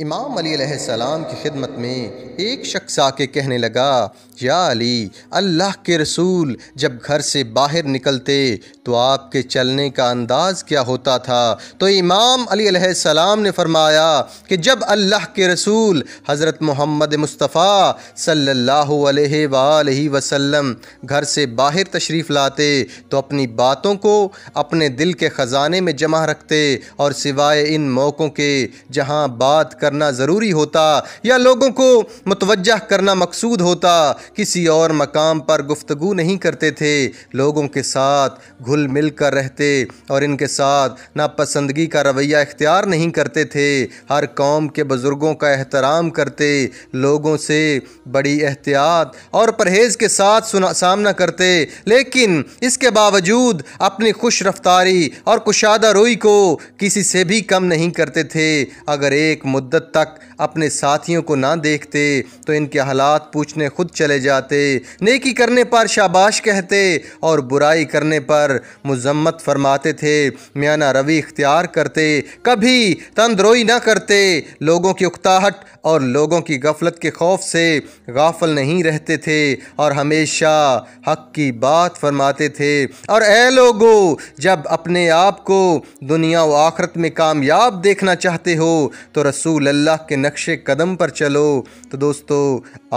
इमाम अली की खिदमत में एक शख्स आके कहने लगा या अली अल्लाह के रसूल जब घर से बाहर निकलते तो आपके चलने का अंदाज़ क्या होता था तो इमाम अली ने फरमाया कि जब अल्लाह के रसूल हज़रत मोहम्मद मुस्तफ़ा सल्लल्लाहु अलैहि वसल्लम घर से बाहर तशरीफ़ लाते तो अपनी बातों को अपने दिल के ख़जाने में जमा रखते और सिवाए इन मौक़ों के जहाँ बात बात करना ज़रूरी होता या लोगों को मतवजह करना मकसूद होता किसी और मकाम पर गुफ्तु नहीं करते थे लोगों के साथ घुल मिल कर रहते और इनके साथ नापसंदगी का रवैया इख्तियार नहीं करते थे हर कौम के बुज़ुर्गों का एहतराम करते लोगों से बड़ी एहतियात और परहेज़ के साथ सुना सामना करते लेकिन इसके बावजूद अपनी खुश रफ्तारी और कुशादा रोई को किसी से भी कम नहीं करते थे अगर एक मुद्दा मुद्दत तक अपने साथियों को ना देखते तो इनके हालात पूछने खुद चले जाते नेकी करने पर शाबाश कहते और बुराई करने पर मज़म्मत फरमाते थे म्याना रवि इख्तियार करते कभी तंद्रोई ना करते लोगों की उकताहट और लोगों की गफलत के खौफ से गाफल नहीं रहते थे और हमेशा हक की बात फरमाते थे और ए लोगो जब अपने आप को दुनिया व आखरत में कामयाब देखना चाहते हो तो रस रसूल अल्लाह के नक्श कदम पर चलो तो दोस्तों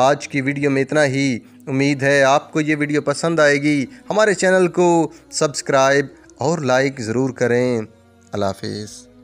आज की वीडियो में इतना ही उम्मीद है आपको ये वीडियो पसंद आएगी हमारे चैनल को सब्सक्राइब और लाइक ज़रूर करें अल्लाह हाफिज़